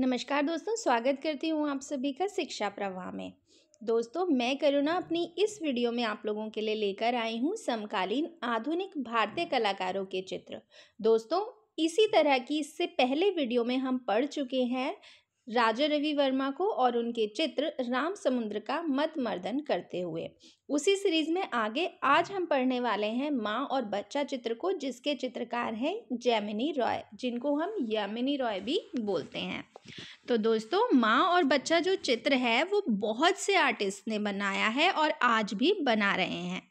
नमस्कार दोस्तों स्वागत करती हूँ आप सभी का शिक्षा प्रवाह में दोस्तों मैं करुणा अपनी इस वीडियो में आप लोगों के लिए लेकर आई हूँ समकालीन आधुनिक भारतीय कलाकारों के चित्र दोस्तों इसी तरह की इससे पहले वीडियो में हम पढ़ चुके हैं राजा रवि वर्मा को और उनके चित्र राम समुद्र का मत मर्दन करते हुए उसी सीरीज में आगे आज हम पढ़ने वाले हैं माँ और बच्चा चित्र को जिसके चित्रकार हैं जैमिनी रॉय जिनको हम यामिनी रॉय भी बोलते हैं तो दोस्तों माँ और बच्चा जो चित्र है वो बहुत से आर्टिस्ट ने बनाया है और आज भी बना रहे हैं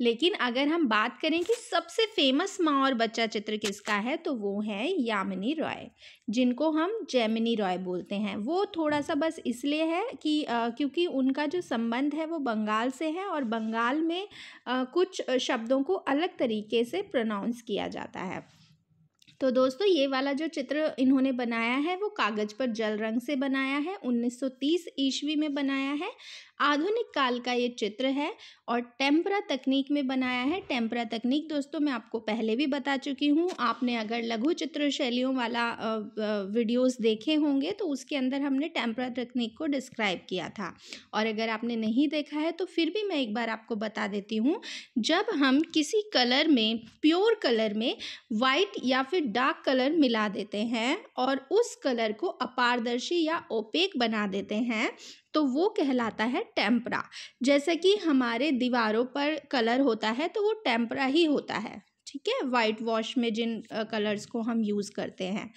लेकिन अगर हम बात करें कि सबसे फेमस माँ और बच्चा चित्र किसका है तो वो है यामिनी रॉय जिनको हम जैमिनी रॉय बोलते हैं वो थोड़ा सा बस इसलिए है कि आ, क्योंकि उनका जो संबंध है वो बंगाल से है और बंगाल में आ, कुछ शब्दों को अलग तरीके से प्रोनाउंस किया जाता है तो दोस्तों ये वाला जो चित्र इन्होंने बनाया है वो कागज़ पर जल रंग से बनाया है 1930 ईस्वी में बनाया है आधुनिक काल का ये चित्र है और टेम्परा तकनीक में बनाया है टेम्परा तकनीक दोस्तों मैं आपको पहले भी बता चुकी हूँ आपने अगर लघु चित्र शैलियों वाला वीडियोस देखे होंगे तो उसके अंदर हमने टेम्परा तकनीक को डिस्क्राइब किया था और अगर आपने नहीं देखा है तो फिर भी मैं एक बार आपको बता देती हूँ जब हम किसी कलर में प्योर कलर में वाइट या फिर डार्क कलर मिला देते हैं और उस कलर को अपारदर्शी या ओपेक बना देते हैं तो वो कहलाता है टेम्परा जैसे कि हमारे दीवारों पर कलर होता है तो वो टेम्परा ही होता है ठीक है वाइट वॉश में जिन कलर्स को हम यूज़ करते हैं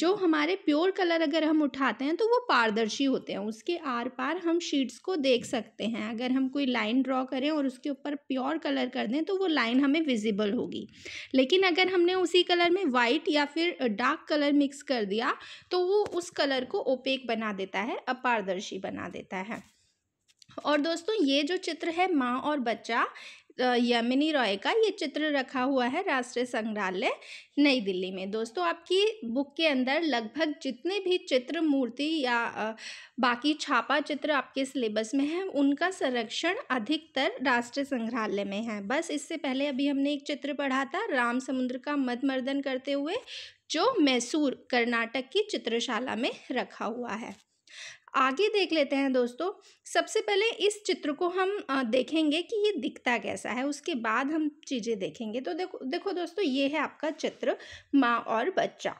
जो हमारे प्योर कलर अगर हम उठाते हैं तो वो पारदर्शी होते हैं उसके आर पार हम शीट्स को देख सकते हैं अगर हम कोई लाइन ड्रॉ करें और उसके ऊपर प्योर कलर कर दें तो वो लाइन हमें विजिबल होगी लेकिन अगर हमने उसी कलर में वाइट या फिर डार्क कलर मिक्स कर दिया तो वो उस कलर को ओपेक बना देता है अपारदर्शी बना देता है और दोस्तों ये जो चित्र है माँ और बच्चा यमिनी रॉय का ये चित्र रखा हुआ है राष्ट्रीय संग्रहालय नई दिल्ली में दोस्तों आपकी बुक के अंदर लगभग जितने भी चित्र मूर्ति या बाकी छापा चित्र आपके सिलेबस में है उनका संरक्षण अधिकतर राष्ट्रीय संग्रहालय में है बस इससे पहले अभी हमने एक चित्र पढ़ा था राम समुद्र का मधमर्दन करते हुए जो मैसूर कर्नाटक की चित्रशाला में रखा हुआ है आगे देख लेते हैं दोस्तों सबसे पहले इस चित्र को हम देखेंगे कि ये दिखता कैसा है उसके बाद हम चीज़ें देखेंगे तो देखो देखो दोस्तों ये है आपका चित्र माँ और बच्चा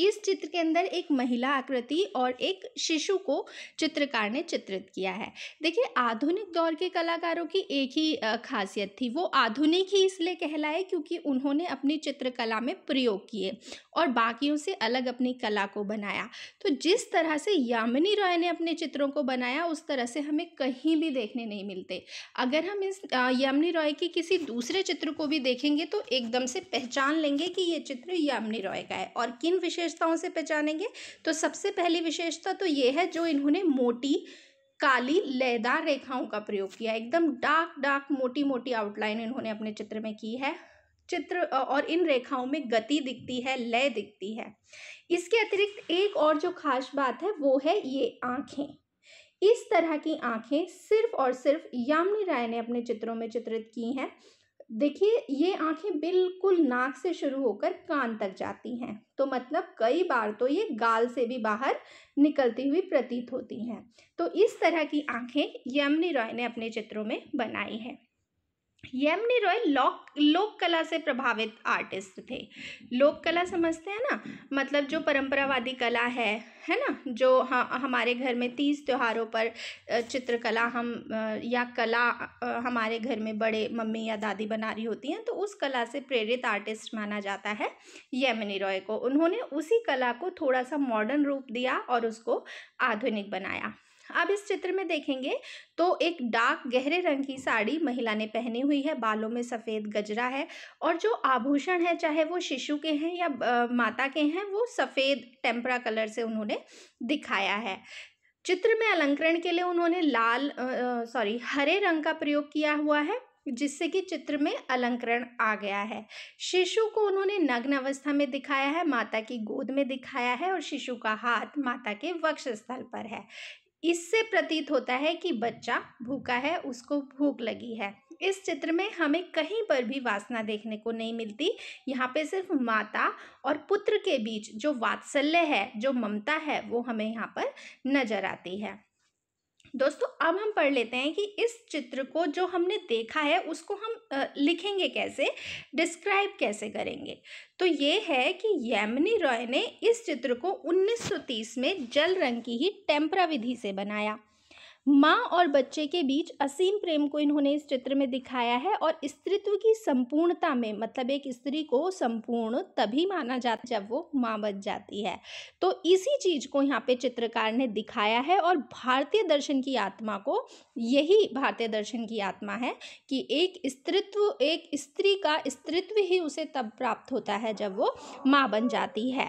इस चित्र के अंदर एक महिला आकृति और एक शिशु को चित्रकार ने चित्रित किया है देखिए आधुनिक दौर के कलाकारों की एक ही खासियत थी वो आधुनिक ही इसलिए कहलाए क्योंकि उन्होंने अपनी चित्रकला में प्रयोग किए और बाकियों से अलग अपनी कला को बनाया तो जिस तरह से यामिनी रॉय ने अपने चित्रों को बनाया उस तरह से हमें कहीं भी देखने नहीं मिलते अगर हम इस यामिनी रॉय के किसी दूसरे चित्र को भी देखेंगे तो एकदम से पहचान लेंगे कि ये चित्र यामिनी रॉय का है और किन विशेषताओं से पहचानेंगे तो सबसे पहली विशेषता तो ये है जो इन्होंने मोटी काली लयदार रेखाओं का प्रयोग किया एकदम डार्क डार्क मोटी मोटी आउटलाइन इन्होंने अपने चित्र में की है चित्र और इन रेखाओं में गति दिखती है लय दिखती है इसके अतिरिक्त एक और जो खास बात है वो है ये आँखें इस तरह की आँखें सिर्फ और सिर्फ यामिनी राय ने अपने चित्रों में चित्रित की हैं देखिए ये आंखें बिल्कुल नाक से शुरू होकर कान तक जाती हैं तो मतलब कई बार तो ये गाल से भी बाहर निकलती हुई प्रतीत होती हैं तो इस तरह की आंखें यमनी रॉय ने अपने चित्रों में बनाई हैं यमनी रॉय लोक लोक कला से प्रभावित आर्टिस्ट थे लोक कला समझते हैं ना मतलब जो परंपरावादी कला है है ना जो हाँ हमारे घर में तीज त्योहारों पर चित्रकला हम या कला हमारे घर में बड़े मम्मी या दादी बना रही होती हैं तो उस कला से प्रेरित आर्टिस्ट माना जाता है यमिनी रॉय को उन्होंने उसी कला को थोड़ा सा मॉडर्न रूप दिया और उसको आधुनिक बनाया अब इस चित्र में देखेंगे तो एक डार्क गहरे रंग की साड़ी महिला ने पहनी हुई है बालों में सफ़ेद गजरा है और जो आभूषण है चाहे वो शिशु के हैं या माता के हैं वो सफ़ेद टेम्परा कलर से उन्होंने दिखाया है चित्र में अलंकरण के लिए उन्होंने लाल सॉरी हरे रंग का प्रयोग किया हुआ है जिससे कि चित्र में अलंकरण आ गया है शिशु को उन्होंने नग्न अवस्था में दिखाया है माता की गोद में दिखाया है और शिशु का हाथ माता के वक्ष स्थल पर है इससे प्रतीत होता है कि बच्चा भूखा है उसको भूख लगी है इस चित्र में हमें कहीं पर भी वासना देखने को नहीं मिलती यहाँ पे सिर्फ माता और पुत्र के बीच जो वात्सल्य है जो ममता है वो हमें यहाँ पर नजर आती है दोस्तों अब हम पढ़ लेते हैं कि इस चित्र को जो हमने देखा है उसको हम लिखेंगे कैसे डिस्क्राइब कैसे करेंगे तो ये है कि यमनी रॉय ने इस चित्र को 1930 में जल रंग की ही टेम्परा विधि से बनाया माँ और बच्चे के बीच असीम प्रेम को इन्होंने इस चित्र में दिखाया है और स्त्रीत्व की संपूर्णता में मतलब एक स्त्री को संपूर्ण तभी माना जाता जब वो माँ बन जाती है तो इसी चीज़ को यहाँ पे चित्रकार ने दिखाया है और भारतीय दर्शन की आत्मा को यही भारतीय दर्शन की आत्मा है कि एक स्त्रीत्व एक स्त्री का स्त्रीत्व ही उसे तब प्राप्त होता है जब वो माँ बन जाती है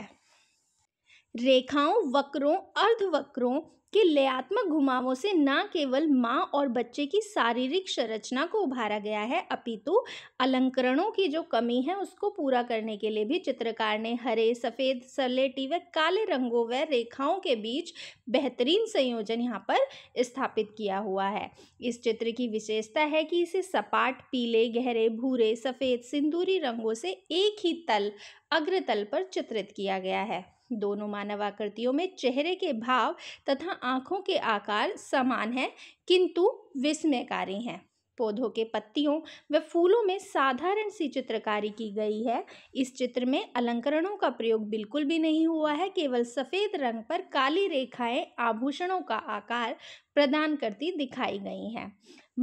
रेखाओं वक्रों अर्धवक्रों कि लयात्मक घुमावों से न केवल माँ और बच्चे की शारीरिक संरचना को उभारा गया है अपितु अलंकरणों की जो कमी है उसको पूरा करने के लिए भी चित्रकार ने हरे सफ़ेद सलेटी व काले रंगों व रेखाओं के बीच बेहतरीन संयोजन यहाँ पर स्थापित किया हुआ है इस चित्र की विशेषता है कि इसे सपाट पीले गहरे भूरे सफ़ेद सिंदूरी रंगों से एक ही तल अग्रतल पर चित्रित किया गया है दोनों मानवाकृतियों में चेहरे के भाव तथा आँखों के आकार समान हैं किंतु विस्मयकारी हैं पौधों के पत्तियों व फूलों में साधारण सी चित्रकारी की गई है इस चित्र में अलंकरणों का प्रयोग बिल्कुल भी नहीं हुआ है केवल सफ़ेद रंग पर काली रेखाएं आभूषणों का आकार प्रदान करती दिखाई गई हैं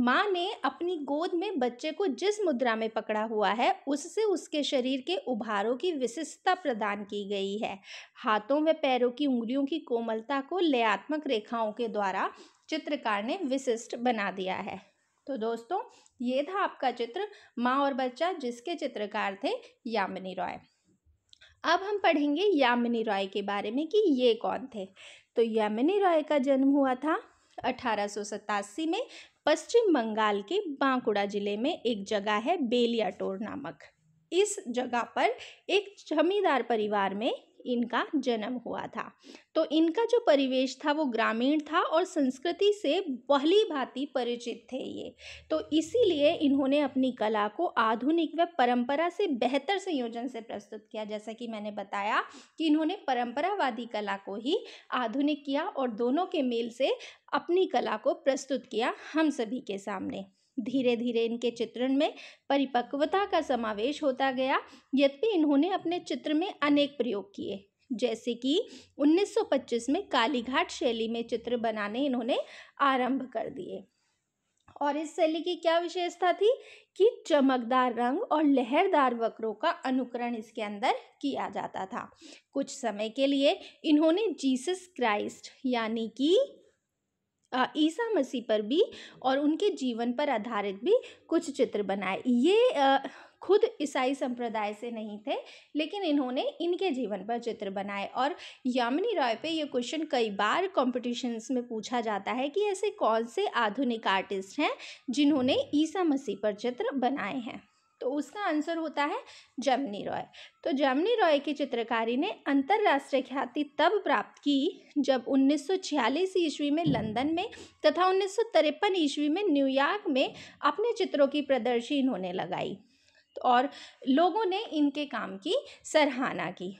माँ ने अपनी गोद में बच्चे को जिस मुद्रा में पकड़ा हुआ है उससे उसके शरीर के उभारों की विशिष्टता प्रदान की गई है हाथों व पैरों की उंगलियों की कोमलता को लयात्मक रेखाओं के द्वारा चित्रकार ने विशिष्ट बना दिया है तो दोस्तों ये था आपका चित्र माँ और बच्चा जिसके चित्रकार थे यामिनी रॉय अब हम पढ़ेंगे यामिनी रॉय के बारे में कि ये कौन थे तो यामिनी रॉय का जन्म हुआ था अठारह में पश्चिम बंगाल के बांकुड़ा जिले में एक जगह है बेलियाटोर नामक इस जगह पर एक जमींदार परिवार में इनका जन्म हुआ था तो इनका जो परिवेश था वो ग्रामीण था और संस्कृति से पहली भांति परिचित थे ये तो इसीलिए इन्होंने अपनी कला को आधुनिक व परंपरा से बेहतर संयोजन से प्रस्तुत किया जैसा कि मैंने बताया कि इन्होंने परंपरावादी कला को ही आधुनिक किया और दोनों के मेल से अपनी कला को प्रस्तुत किया हम सभी के सामने धीरे धीरे इनके चित्रण में परिपक्वता का समावेश होता गया यद्यपि इन्होंने अपने चित्र में अनेक प्रयोग किए जैसे कि 1925 में कालीघाट शैली में चित्र बनाने इन्होंने आरंभ कर दिए और इस शैली की क्या विशेषता थी कि चमकदार रंग और लहरदार वक्रों का अनुकरण इसके अंदर किया जाता था कुछ समय के लिए इन्होंने जीसस क्राइस्ट यानी कि ईसा मसीह पर भी और उनके जीवन पर आधारित भी कुछ चित्र बनाए ये खुद ईसाई संप्रदाय से नहीं थे लेकिन इन्होंने इनके जीवन पर चित्र बनाए और यामिनी रॉय पे ये क्वेश्चन कई बार कॉम्पिटिशन्स में पूछा जाता है कि ऐसे कौन से आधुनिक आर्टिस्ट हैं जिन्होंने ईसा मसीह पर चित्र बनाए हैं तो उसका आंसर होता है जमनी रॉय तो जमनी रॉय की चित्रकारी ने अंतर्राष्ट्रीय ख्याति तब प्राप्त की जब 1946 ईस्वी में लंदन में तथा उन्नीस ईस्वी में न्यूयॉर्क में अपने चित्रों की प्रदर्शनी होने लगाई और लोगों ने इनके काम की सराहना की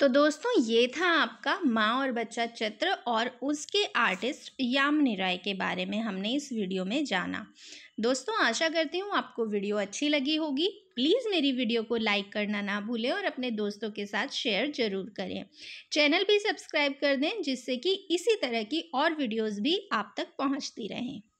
तो दोस्तों ये था आपका माँ और बच्चा चित्र और उसके आर्टिस्ट यामिनी राय के बारे में हमने इस वीडियो में जाना दोस्तों आशा करती हूँ आपको वीडियो अच्छी लगी होगी प्लीज़ मेरी वीडियो को लाइक करना ना भूलें और अपने दोस्तों के साथ शेयर ज़रूर करें चैनल भी सब्सक्राइब कर दें जिससे कि इसी तरह की और वीडियोज़ भी आप तक पहुँचती रहें